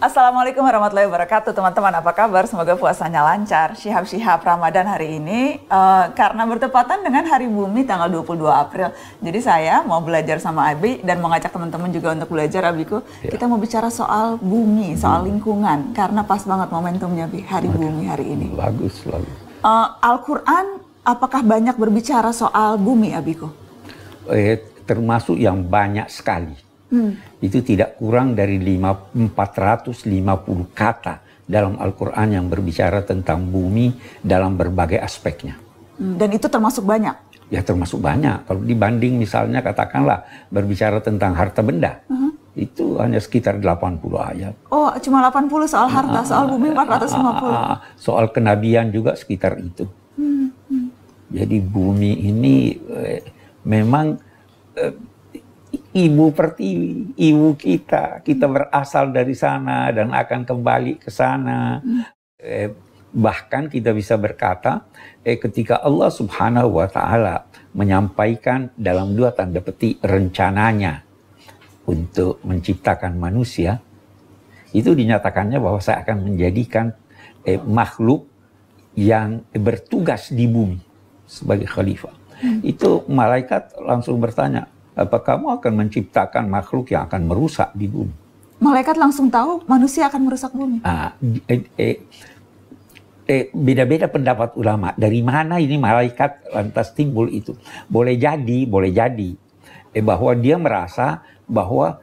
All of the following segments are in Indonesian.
Assalamualaikum warahmatullahi wabarakatuh teman-teman apa kabar semoga puasanya lancar Syihab Syihab Ramadan hari ini uh, karena bertepatan dengan hari bumi tanggal 22 April jadi saya mau belajar sama Abi dan mengajak teman-teman juga untuk belajar Abiku ya. kita mau bicara soal bumi soal hmm. lingkungan karena pas banget momentumnya Abi hari Maka, bumi hari ini bagus lagi uh, eh, Al-Quran apakah banyak berbicara soal bumi Abiku? Eh, termasuk yang banyak sekali hmm. itu tidak kurang dari lima, 450 kata dalam Al-Quran yang berbicara tentang bumi dalam berbagai aspeknya. Hmm. Dan itu termasuk banyak? Ya termasuk banyak. Kalau dibanding misalnya katakanlah berbicara tentang harta benda. Hmm. Itu hanya sekitar 80 ayat. Oh, cuma 80 soal ah, harta, soal bumi 450. Ah, ah, soal kenabian juga sekitar itu. Hmm. Hmm. Jadi bumi ini eh, memang eh, Ibu Pertiwi, ibu kita, kita hmm. berasal dari sana dan akan kembali ke sana. Hmm. Eh, bahkan kita bisa berkata, eh, ketika Allah Subhanahu wa Ta'ala menyampaikan dalam dua tanda peti rencananya untuk menciptakan manusia, itu dinyatakannya bahwa saya akan menjadikan eh, makhluk yang bertugas di bumi sebagai khalifah. Hmm. Itu malaikat langsung bertanya, apa kamu akan menciptakan makhluk yang akan merusak di bumi. Malaikat langsung tahu manusia akan merusak bumi. Ah, eh, eh, eh, beda-beda pendapat ulama. Dari mana ini malaikat lantas timbul itu? Boleh jadi, boleh jadi eh, bahwa dia merasa bahwa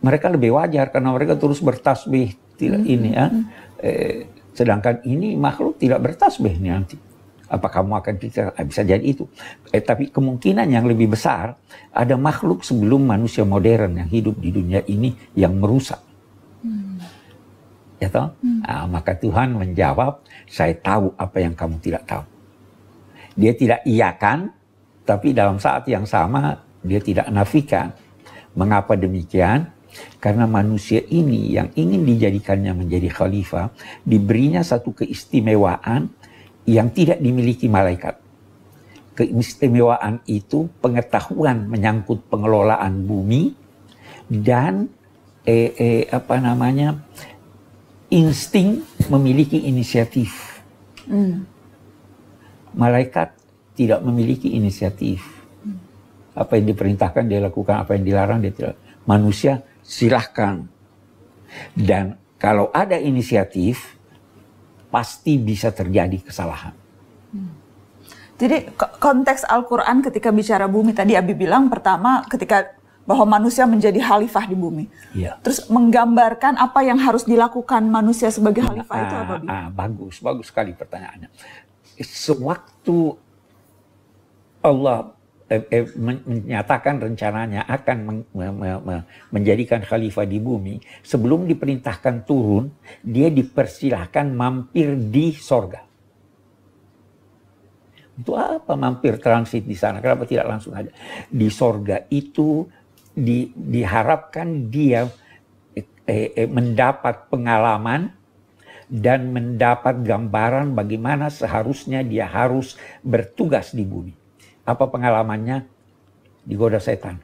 mereka lebih wajar karena mereka terus bertasbih tidak mm -hmm. ini hmm, ya. Hmm. Eh, sedangkan ini makhluk tidak bertasbih nih nanti apa kamu akan pikir ah, bisa jadi itu eh, tapi kemungkinan yang lebih besar ada makhluk sebelum manusia modern yang hidup di dunia ini yang merusak hmm. ya toh hmm. nah, maka Tuhan menjawab saya tahu apa yang kamu tidak tahu dia tidak iakan tapi dalam saat yang sama dia tidak nafikan mengapa demikian karena manusia ini yang ingin dijadikannya menjadi khalifah diberinya satu keistimewaan yang tidak dimiliki malaikat. Keistimewaan itu pengetahuan menyangkut pengelolaan bumi dan eh, eh, apa namanya insting memiliki inisiatif. Hmm. Malaikat tidak memiliki inisiatif. Apa yang diperintahkan dia lakukan, apa yang dilarang dia tidak. Manusia silahkan. Dan kalau ada inisiatif, pasti bisa terjadi kesalahan. Hmm. Jadi konteks Al-Quran ketika bicara bumi tadi Abi bilang pertama ketika bahwa manusia menjadi khalifah di bumi. Iya. Terus menggambarkan apa yang harus dilakukan manusia sebagai khalifah nah, itu apa? Ah, Ah, bagus, bagus sekali pertanyaannya. Sewaktu Allah eh, eh, menyatakan rencananya akan men, me, me, me, menjadikan khalifah di bumi, sebelum diperintahkan turun, dia dipersilahkan mampir di sorga. Untuk apa mampir transit di sana? Kenapa tidak langsung aja? Di sorga itu di, diharapkan dia eh, eh, eh mendapat pengalaman dan mendapat gambaran bagaimana seharusnya dia harus bertugas di bumi apa pengalamannya digoda setan.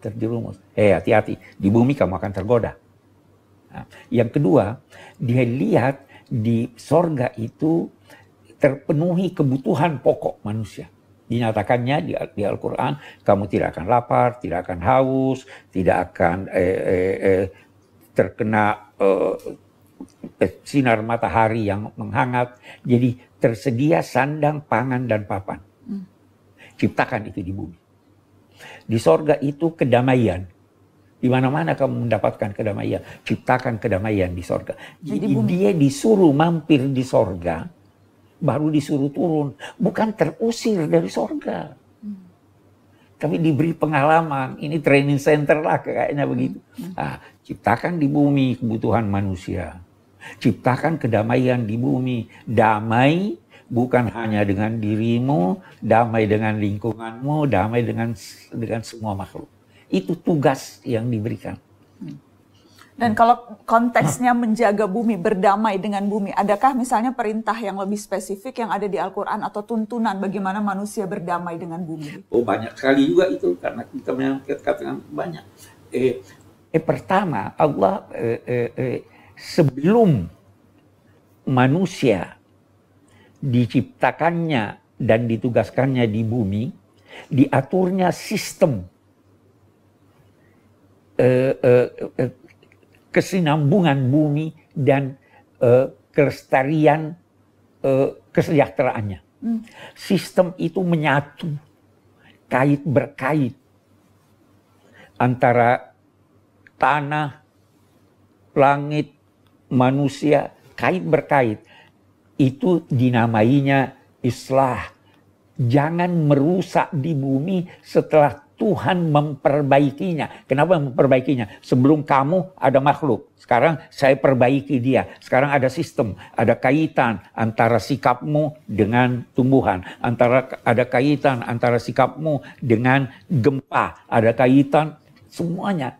Terjerumus. Eh hati-hati, di bumi kamu akan tergoda. Nah, yang kedua, dia lihat di sorga itu terpenuhi kebutuhan pokok manusia. Dinyatakannya di, di Al-Quran, kamu tidak akan lapar, tidak akan haus, tidak akan eh, eh, eh, terkena eh, eh sinar matahari yang menghangat. Jadi tersedia sandang, pangan, dan papan. Hmm. Ciptakan itu di bumi. Di sorga itu kedamaian. Di mana-mana kamu mendapatkan kedamaian. Ciptakan kedamaian di sorga. Jadi, dia disuruh mampir di sorga, baru disuruh turun. Bukan terusir dari sorga. Hmm. Tapi diberi pengalaman, ini training center lah kayaknya hmm. begitu. Nah, ciptakan di bumi kebutuhan manusia Ciptakan kedamaian di bumi. Damai bukan hanya dengan dirimu, damai dengan lingkunganmu, damai dengan dengan semua makhluk. Itu tugas yang diberikan. Hmm. Dan kalau konteksnya menjaga bumi, berdamai dengan bumi, adakah misalnya perintah yang lebih spesifik yang ada di Al-Quran atau tuntunan bagaimana manusia berdamai dengan bumi? Oh banyak sekali juga itu, karena kita katakan banyak. Eh, eh pertama, Allah eh, eh, eh, sebelum manusia diciptakannya dan ditugaskannya di bumi, diaturnya sistem eh, eh, eh kesinambungan bumi dan eh, kelestarian eh, kesejahteraannya. Hmm. Sistem itu menyatu, kait berkait antara tanah, langit, manusia kait berkait itu dinamainya islah. Jangan merusak di bumi setelah Tuhan memperbaikinya. Kenapa memperbaikinya? Sebelum kamu ada makhluk. Sekarang saya perbaiki dia. Sekarang ada sistem, ada kaitan antara sikapmu dengan tumbuhan, antara ada kaitan antara sikapmu dengan gempa, ada kaitan semuanya.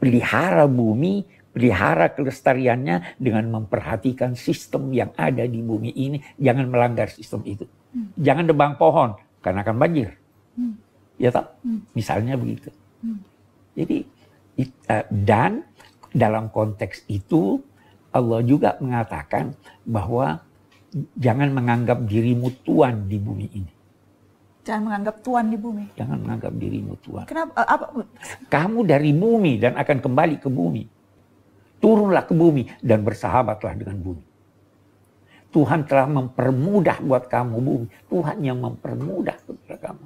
Pelihara bumi pelihara kelestariannya dengan memperhatikan sistem yang ada di bumi ini. Jangan melanggar sistem itu. Hmm. Jangan debang pohon karena akan banjir. Hmm. Ya tak? Hmm. Misalnya begitu. Hmm. Jadi it, uh, dan dalam konteks itu Allah juga mengatakan bahwa jangan menganggap dirimu tuan di bumi ini. Jangan menganggap tuan di bumi. Jangan menganggap dirimu tuan. Kenapa? Eh, apa? Kamu dari bumi dan akan kembali ke bumi turunlah ke bumi dan bersahabatlah dengan bumi. Tuhan telah mempermudah buat kamu bumi. Tuhan yang mempermudah kepada kamu.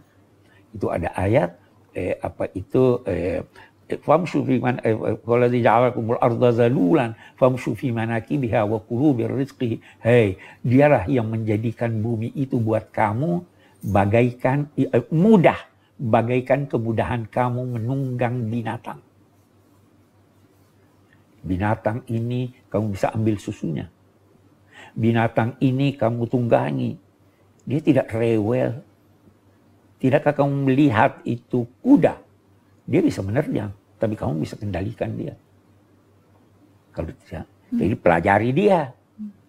Itu ada ayat eh, apa itu eh, eh famsu fi man eh, eh, waladhi ja'alakumul arda zalulan famsu fi manakibiha wa kulu birrizqi hei dialah yang menjadikan bumi itu buat kamu bagaikan mudah bagaikan kemudahan kamu menunggang binatang Binatang ini kamu bisa ambil susunya. Binatang ini kamu tunggangi. Dia tidak rewel. Tidakkah kamu melihat itu kuda? Dia bisa menerjang, tapi kamu bisa kendalikan dia. Kalau tidak, hmm. jadi pelajari dia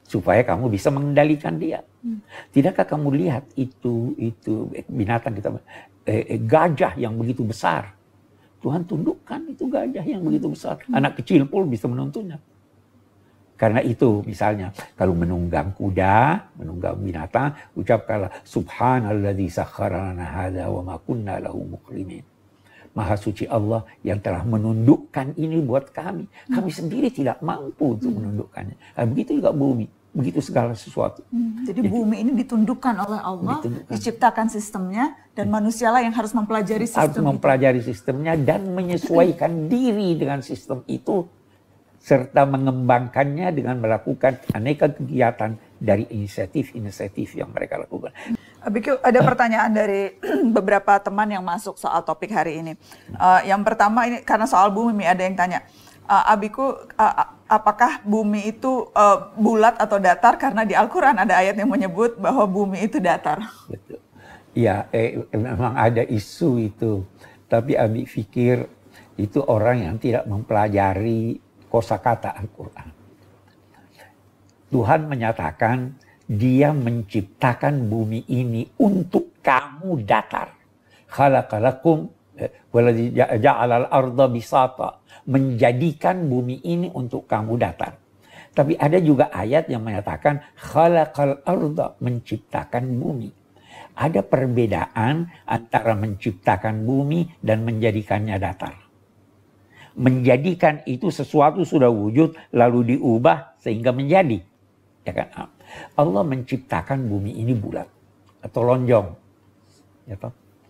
supaya kamu bisa mengendalikan dia. Hmm. Tidakkah kamu lihat itu itu eh, binatang kita eh, eh, gajah yang begitu besar? Tuhan tundukkan itu gajah yang begitu besar. Anak kecil pun bisa menuntunnya. Karena itu misalnya kalau menunggang kuda, menunggang binatang, ucapkanlah di sakharana hadza wa ma kunna lahu mukrimin. Maha suci Allah yang telah menundukkan ini buat kami. Kami hmm. sendiri tidak mampu untuk hmm. menundukkannya. Nah, begitu juga bumi begitu segala sesuatu. Hmm, jadi, jadi bumi ini ditundukkan oleh Allah, ditundukkan. diciptakan sistemnya dan hmm. manusialah yang harus mempelajari sistem. Harus mempelajari sistemnya dan menyesuaikan diri dengan sistem itu serta mengembangkannya dengan melakukan aneka kegiatan dari inisiatif-inisiatif yang mereka lakukan. Abikyo, ada pertanyaan dari beberapa teman yang masuk soal topik hari ini. Uh, yang pertama ini karena soal bumi ada yang tanya uh, Abiku uh, apakah bumi itu uh, bulat atau datar karena di Al-Qur'an ada ayat yang menyebut bahwa bumi itu datar. Betul. Ya, eh, memang ada isu itu. Tapi Abi pikir itu orang yang tidak mempelajari kosakata Al-Qur'an. Tuhan menyatakan dia menciptakan bumi ini untuk kamu datar. Khalaqalakum Waladhi ja'alal arda bisata. Menjadikan bumi ini untuk kamu datar. Tapi ada juga ayat yang menyatakan khalaqal arda, menciptakan bumi. Ada perbedaan antara menciptakan bumi dan menjadikannya datar. Menjadikan itu sesuatu sudah wujud lalu diubah sehingga menjadi. Ya kan? Ah. Allah menciptakan bumi ini bulat atau lonjong. Ya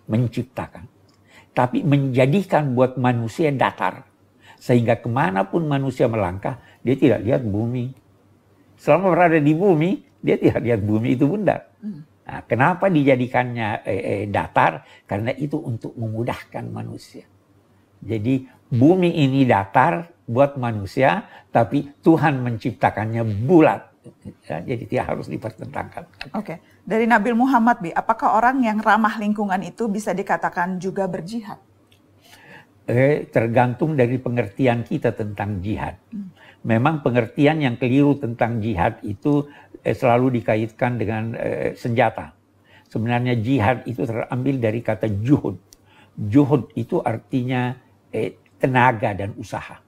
Menciptakan tapi menjadikan buat manusia datar. Sehingga kemanapun manusia melangkah, dia tidak lihat bumi. Selama berada di bumi, dia tidak lihat bumi itu bundar. Hmm. Nah, kenapa dijadikannya eh, eh, datar? Karena itu untuk memudahkan manusia. Jadi bumi ini datar buat manusia, tapi Tuhan menciptakannya bulat Ya, jadi dia harus dipertentangkan. Oke, okay. dari Nabil Muhammad bi, apakah orang yang ramah lingkungan itu bisa dikatakan juga berjihad? Eh, tergantung dari pengertian kita tentang jihad. Hmm. Memang pengertian yang keliru tentang jihad itu eh, selalu dikaitkan dengan eh, senjata. Sebenarnya jihad itu terambil dari kata juhud. Juhud itu artinya eh, tenaga dan usaha.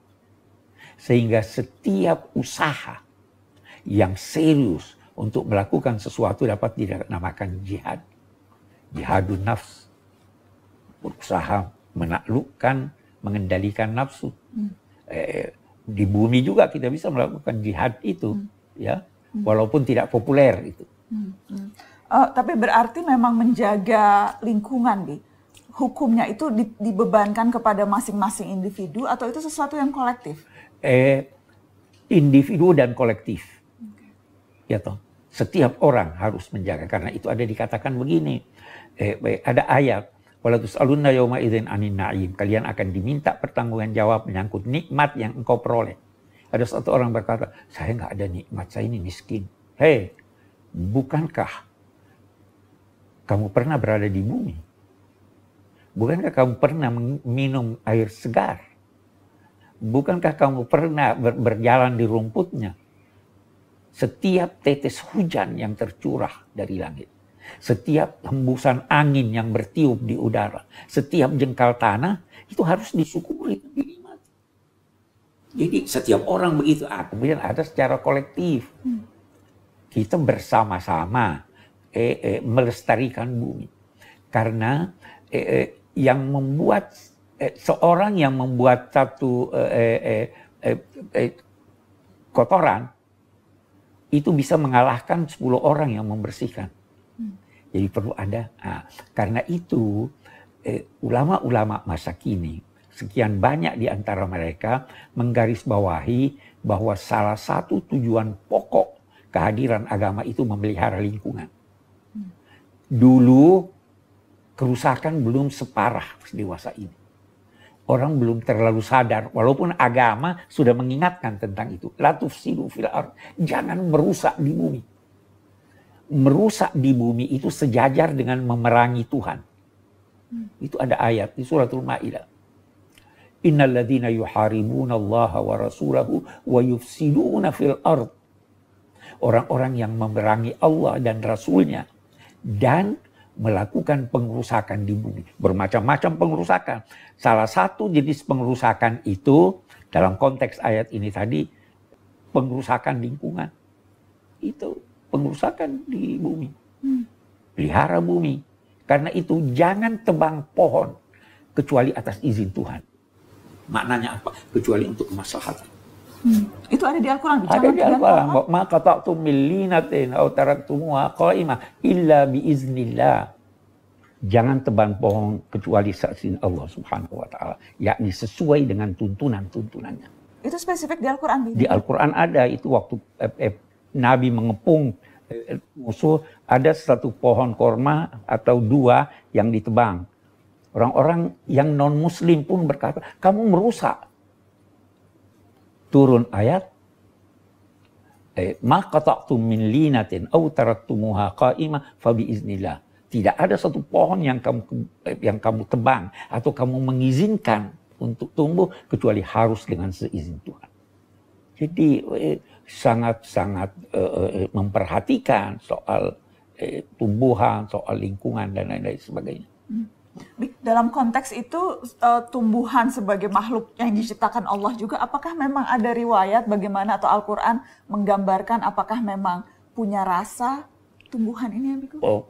Sehingga setiap usaha yang serius untuk melakukan sesuatu dapat dinamakan jihad. Jihadun nafs. Berusaha menaklukkan, mengendalikan nafsu. Hmm. Eh, di bumi juga kita bisa melakukan jihad itu. Hmm. ya hmm. Walaupun tidak populer itu. Hmm, hmm. Oh, tapi berarti memang menjaga lingkungan, Di hukumnya itu di, dibebankan kepada masing-masing individu atau itu sesuatu yang kolektif? Eh, individu dan kolektif ya toh setiap orang harus menjaga karena itu ada dikatakan begini eh, ada ayat walatus alunna yoma idin anin naim kalian akan diminta pertanggungan jawab menyangkut nikmat yang engkau peroleh ada satu orang berkata saya nggak ada nikmat saya ini miskin hei bukankah kamu pernah berada di bumi bukankah kamu pernah minum air segar bukankah kamu pernah ber berjalan di rumputnya setiap tetes hujan yang tercurah dari langit. Setiap hembusan angin yang bertiup di udara. Setiap jengkal tanah itu harus disyukuri Jadi setiap orang begitu. Ah, kemudian ada secara kolektif. Kita bersama-sama eh, eh, melestarikan bumi. Karena eh, eh, yang membuat eh, seorang yang membuat satu eh, eh, eh, eh, eh kotoran itu bisa mengalahkan 10 orang yang membersihkan. Hmm. Jadi perlu ada. Nah, karena itu eh, ulama-ulama eh, masa kini sekian banyak di antara mereka menggarisbawahi bahwa salah satu tujuan pokok kehadiran agama itu memelihara lingkungan. Hmm. Dulu kerusakan belum separah dewasa ini orang belum terlalu sadar walaupun agama sudah mengingatkan tentang itu. Latuf sidu fil ar. Jangan merusak di bumi. Merusak di bumi itu sejajar dengan memerangi Tuhan. Hmm. Itu ada ayat di suratul Maidah. innalladzina yuharibuna Allah wa rasulahu wa yufsiduna fil ard. Orang-orang yang memerangi Allah dan rasulnya dan melakukan pengerusakan di bumi. Bermacam-macam pengerusakan. Salah satu jenis pengerusakan itu dalam konteks ayat ini tadi pengerusakan lingkungan. Itu pengerusakan di bumi. Hmm. Pelihara bumi. Karena itu jangan tebang pohon kecuali atas izin Tuhan. Maknanya apa? Kecuali untuk kemaslahatan. Hmm. Itu ada di Al-Quran. Ada di Al-Quran. Ma qata'tum min linatin aw taraktumuha qa'imah illa bi Jangan tebang pohon kecuali saksi Allah Subhanahu wa taala, yakni sesuai dengan tuntunan-tuntunannya. Itu spesifik di Al-Quran? Di Al-Quran ada itu waktu eh, eh, Nabi mengepung eh, eh, musuh ada satu pohon korma atau dua yang ditebang. Orang-orang yang non muslim pun berkata, kamu merusak turun ayat eh, ma qata'tum min linatin aw taraktumuha qa'ima fa bi Tidak ada satu pohon yang kamu eh, yang kamu tebang atau kamu mengizinkan untuk tumbuh kecuali harus dengan seizin Tuhan. Jadi eh, sangat-sangat eh, eh, memperhatikan soal eh, tumbuhan, soal lingkungan dan lain-lain sebagainya. Hmm dalam konteks itu uh, tumbuhan sebagai makhluk yang diciptakan Allah juga apakah memang ada riwayat bagaimana atau Al-Qur'an menggambarkan apakah memang punya rasa tumbuhan ini Oh,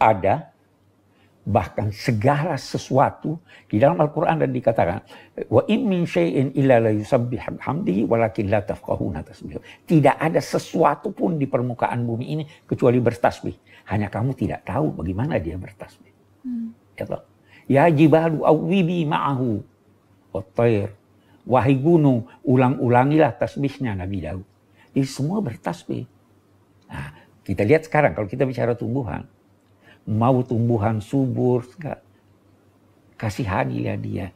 ada bahkan segala sesuatu di dalam Al-Qur'an dan dikatakan wa in min syai'in illa la yusabbihu bihamdihi walakin la tafqahuna tasbih. Tidak ada sesuatu pun di permukaan bumi ini kecuali bertasbih. Hanya kamu tidak tahu bagaimana dia bertasbih. Hmm. Ya, ya jibalu awibi ma'ahu wa Wahai gunung, ulang-ulangilah tasbihnya Nabi Daud. Jadi semua bertasbih. Nah, kita lihat sekarang kalau kita bicara tumbuhan, mau tumbuhan subur, enggak. Kasihanilah dia.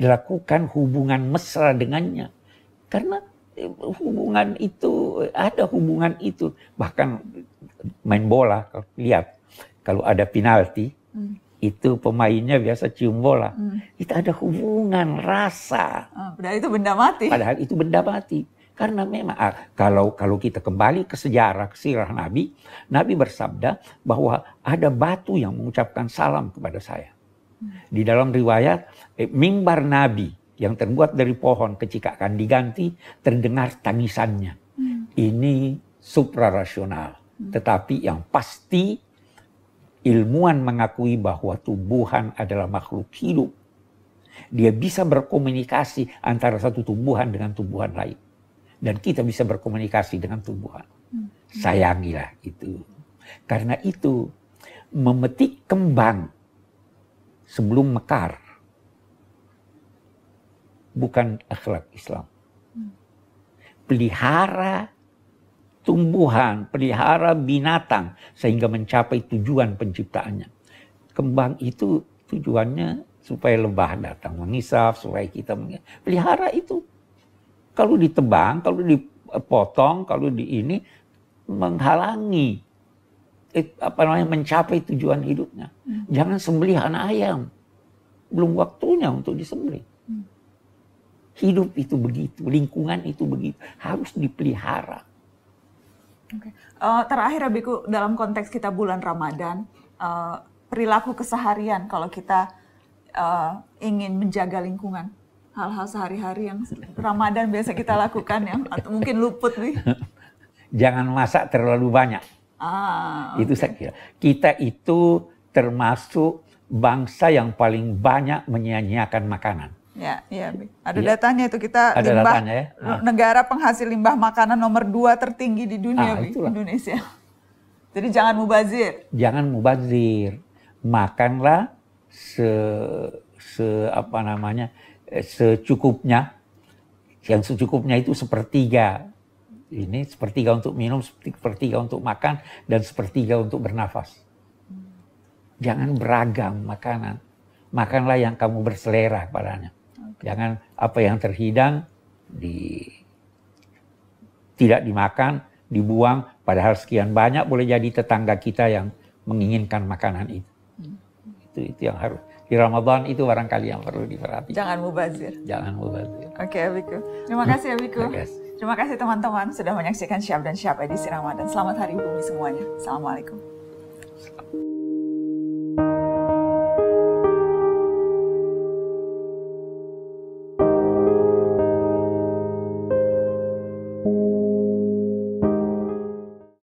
Lakukan hubungan mesra dengannya. Karena eh, hubungan itu, ada hubungan itu. Bahkan main bola, lihat. Kalau ada penalti, hmm. itu pemainnya biasa cium bola. Hmm. Itu ada hubungan, rasa. Ah, padahal itu benda mati. Padahal itu benda mati karena memang ah, kalau kalau kita kembali ke sejarah ke sirah Nabi, Nabi bersabda bahwa ada batu yang mengucapkan salam kepada saya. Di dalam riwayat eh, mimbar Nabi yang terbuat dari pohon ketika akan diganti terdengar tangisannya. Hmm. Ini suprarasional. Hmm. Tetapi yang pasti ilmuwan mengakui bahwa tumbuhan adalah makhluk hidup. Dia bisa berkomunikasi antara satu tumbuhan dengan tumbuhan lain dan kita bisa berkomunikasi dengan tumbuhan. Hmm. Sayangilah itu. Karena itu memetik kembang sebelum mekar bukan akhlak Islam. Hmm. Pelihara tumbuhan, pelihara binatang sehingga mencapai tujuan penciptaannya. Kembang itu tujuannya supaya lebah datang mengisap, supaya kita mengisap. pelihara itu kalau ditebang, kalau dipotong, kalau di ini menghalangi apa namanya mencapai tujuan hidupnya. Hmm. Jangan sembelih anak ayam. Belum waktunya untuk disembelih. Hmm. Hidup itu begitu, lingkungan itu begitu, harus dipelihara. Okay. Uh, eh, terakhir Abiku dalam konteks kita bulan Ramadan, uh, perilaku keseharian kalau kita uh, ingin menjaga lingkungan hal-hal sehari-hari yang Ramadan biasa kita lakukan ya atau mungkin luput nih. Jangan masak terlalu banyak. Ah, okay. Itu saya kira. Kita itu termasuk bangsa yang paling banyak menyia-nyiakan makanan. Ya, ya. Ada ya. datanya itu kita Ada limbah datanya, ya? Ah. negara penghasil limbah makanan nomor dua tertinggi di dunia, ah, Bi, Indonesia. Jadi jangan mubazir. Jangan mubazir. Makanlah se se apa namanya Eh, secukupnya yang secukupnya itu sepertiga ini sepertiga untuk minum, sepertiga untuk makan, dan sepertiga untuk bernafas. Jangan beragam makanan. Makanlah yang kamu berselera padanya. Jangan apa yang terhidang di tidak dimakan, dibuang, padahal sekian banyak boleh jadi tetangga kita yang menginginkan makanan itu. Hmm. Itu, itu yang harus di Ramadan itu barangkali yang perlu diperhatikan. Jangan mubazir. Jangan mubazir. Oke, okay, Abiku. Terima kasih, Abiku. Terima kasih. Terima kasih teman-teman sudah menyaksikan Siap dan Siap edisi Ramadan. Selamat hari bumi semuanya. Assalamualaikum. Selamat.